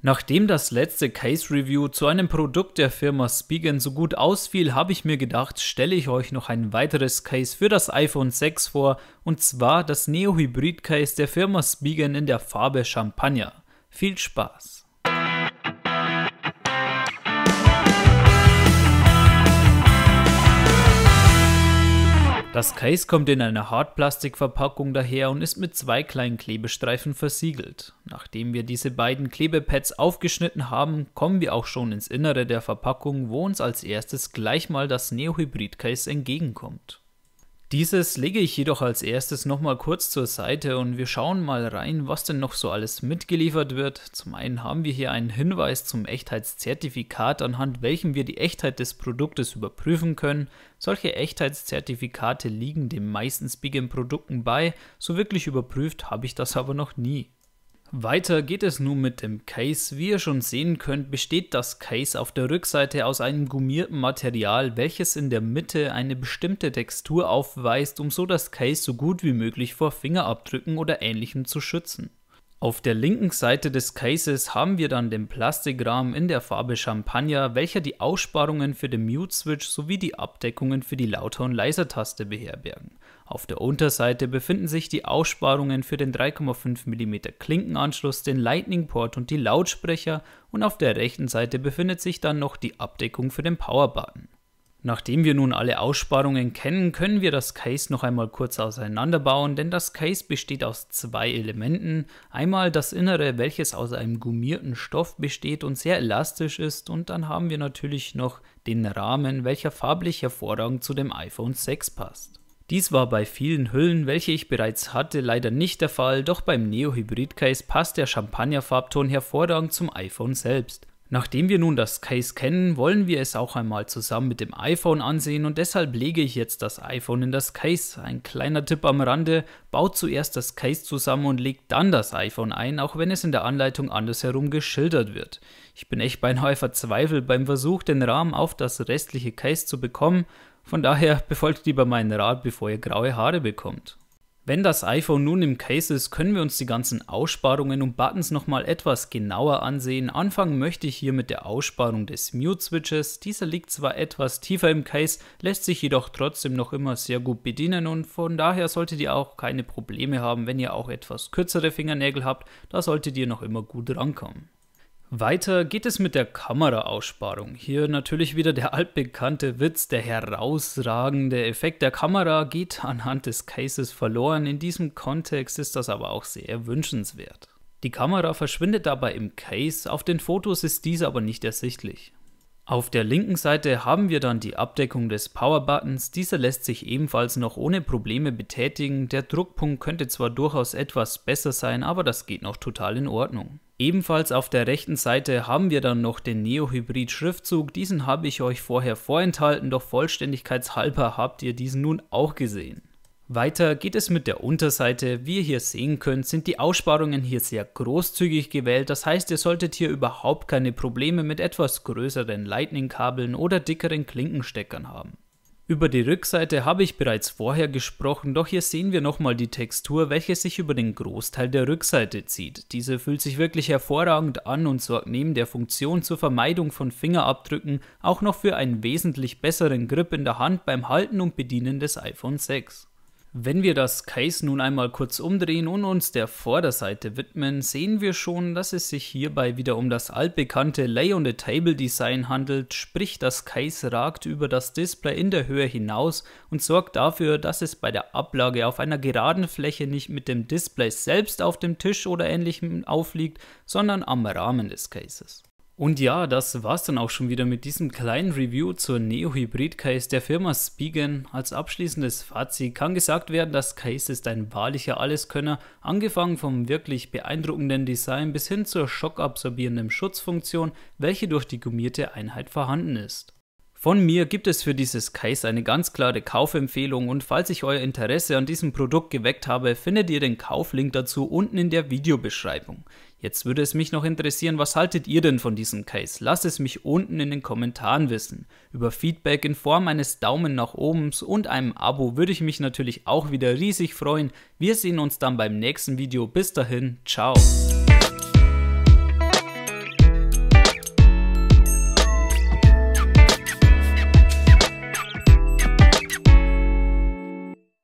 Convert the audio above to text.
Nachdem das letzte Case Review zu einem Produkt der Firma Spigen so gut ausfiel, habe ich mir gedacht, stelle ich euch noch ein weiteres Case für das iPhone 6 vor, und zwar das Neo Hybrid Case der Firma Spigen in der Farbe Champagner. Viel Spaß! Das Case kommt in einer Hartplastikverpackung daher und ist mit zwei kleinen Klebestreifen versiegelt. Nachdem wir diese beiden Klebepads aufgeschnitten haben, kommen wir auch schon ins Innere der Verpackung, wo uns als erstes gleich mal das neo hybrid Case entgegenkommt. Dieses lege ich jedoch als erstes nochmal kurz zur Seite und wir schauen mal rein, was denn noch so alles mitgeliefert wird. Zum einen haben wir hier einen Hinweis zum Echtheitszertifikat, anhand welchem wir die Echtheit des Produktes überprüfen können. Solche Echtheitszertifikate liegen den meisten Spigen-Produkten bei, so wirklich überprüft habe ich das aber noch nie. Weiter geht es nun mit dem Case. Wie ihr schon sehen könnt, besteht das Case auf der Rückseite aus einem gummierten Material, welches in der Mitte eine bestimmte Textur aufweist, um so das Case so gut wie möglich vor Fingerabdrücken oder ähnlichem zu schützen. Auf der linken Seite des Cases haben wir dann den Plastikrahmen in der Farbe Champagner, welcher die Aussparungen für den Mute-Switch sowie die Abdeckungen für die Lauter- und Leiser-Taste beherbergen. Auf der Unterseite befinden sich die Aussparungen für den 3,5 mm Klinkenanschluss, den Lightning-Port und die Lautsprecher und auf der rechten Seite befindet sich dann noch die Abdeckung für den Power-Button. Nachdem wir nun alle Aussparungen kennen, können wir das Case noch einmal kurz auseinanderbauen, denn das Case besteht aus zwei Elementen. Einmal das Innere, welches aus einem gummierten Stoff besteht und sehr elastisch ist und dann haben wir natürlich noch den Rahmen, welcher farblich hervorragend zu dem iPhone 6 passt. Dies war bei vielen Hüllen, welche ich bereits hatte, leider nicht der Fall, doch beim Neo Hybrid Case passt der Champagnerfarbton hervorragend zum iPhone selbst. Nachdem wir nun das Case kennen, wollen wir es auch einmal zusammen mit dem iPhone ansehen und deshalb lege ich jetzt das iPhone in das Case. Ein kleiner Tipp am Rande, baut zuerst das Case zusammen und legt dann das iPhone ein, auch wenn es in der Anleitung andersherum geschildert wird. Ich bin echt beinahe verzweifelt beim Versuch, den Rahmen auf das restliche Case zu bekommen von daher befolgt lieber meinen Rat, bevor ihr graue Haare bekommt. Wenn das iPhone nun im Case ist, können wir uns die ganzen Aussparungen und Buttons nochmal etwas genauer ansehen. Anfangen möchte ich hier mit der Aussparung des Mute-Switches. Dieser liegt zwar etwas tiefer im Case, lässt sich jedoch trotzdem noch immer sehr gut bedienen und von daher solltet ihr auch keine Probleme haben, wenn ihr auch etwas kürzere Fingernägel habt, da solltet ihr noch immer gut rankommen. Weiter geht es mit der Kameraaussparung. Hier natürlich wieder der altbekannte Witz, der herausragende Effekt der Kamera geht anhand des Cases verloren. In diesem Kontext ist das aber auch sehr wünschenswert. Die Kamera verschwindet dabei im Case, auf den Fotos ist dies aber nicht ersichtlich. Auf der linken Seite haben wir dann die Abdeckung des Power Buttons, dieser lässt sich ebenfalls noch ohne Probleme betätigen, der Druckpunkt könnte zwar durchaus etwas besser sein, aber das geht noch total in Ordnung. Ebenfalls auf der rechten Seite haben wir dann noch den neo hybrid Schriftzug. Diesen habe ich euch vorher vorenthalten, doch vollständigkeitshalber habt ihr diesen nun auch gesehen. Weiter geht es mit der Unterseite. Wie ihr hier sehen könnt, sind die Aussparungen hier sehr großzügig gewählt. Das heißt, ihr solltet hier überhaupt keine Probleme mit etwas größeren Lightning-Kabeln oder dickeren Klinkensteckern haben. Über die Rückseite habe ich bereits vorher gesprochen, doch hier sehen wir nochmal die Textur, welche sich über den Großteil der Rückseite zieht. Diese fühlt sich wirklich hervorragend an und sorgt neben der Funktion zur Vermeidung von Fingerabdrücken auch noch für einen wesentlich besseren Grip in der Hand beim Halten und Bedienen des iPhone 6. Wenn wir das Case nun einmal kurz umdrehen und uns der Vorderseite widmen, sehen wir schon, dass es sich hierbei wieder um das altbekannte Lay-on-the-Table-Design handelt, sprich das Case ragt über das Display in der Höhe hinaus und sorgt dafür, dass es bei der Ablage auf einer geraden Fläche nicht mit dem Display selbst auf dem Tisch oder ähnlichem aufliegt, sondern am Rahmen des Cases. Und ja, das war's dann auch schon wieder mit diesem kleinen Review zur Neo-Hybrid-Case der Firma Spigen. Als abschließendes Fazit kann gesagt werden, das Case ist ein wahrlicher Alleskönner, angefangen vom wirklich beeindruckenden Design bis hin zur schockabsorbierenden Schutzfunktion, welche durch die gummierte Einheit vorhanden ist. Von mir gibt es für dieses Case eine ganz klare Kaufempfehlung und falls ich euer Interesse an diesem Produkt geweckt habe, findet ihr den Kauflink dazu unten in der Videobeschreibung. Jetzt würde es mich noch interessieren, was haltet ihr denn von diesem Case? Lasst es mich unten in den Kommentaren wissen. Über Feedback in Form eines Daumen nach oben und einem Abo würde ich mich natürlich auch wieder riesig freuen. Wir sehen uns dann beim nächsten Video. Bis dahin, ciao.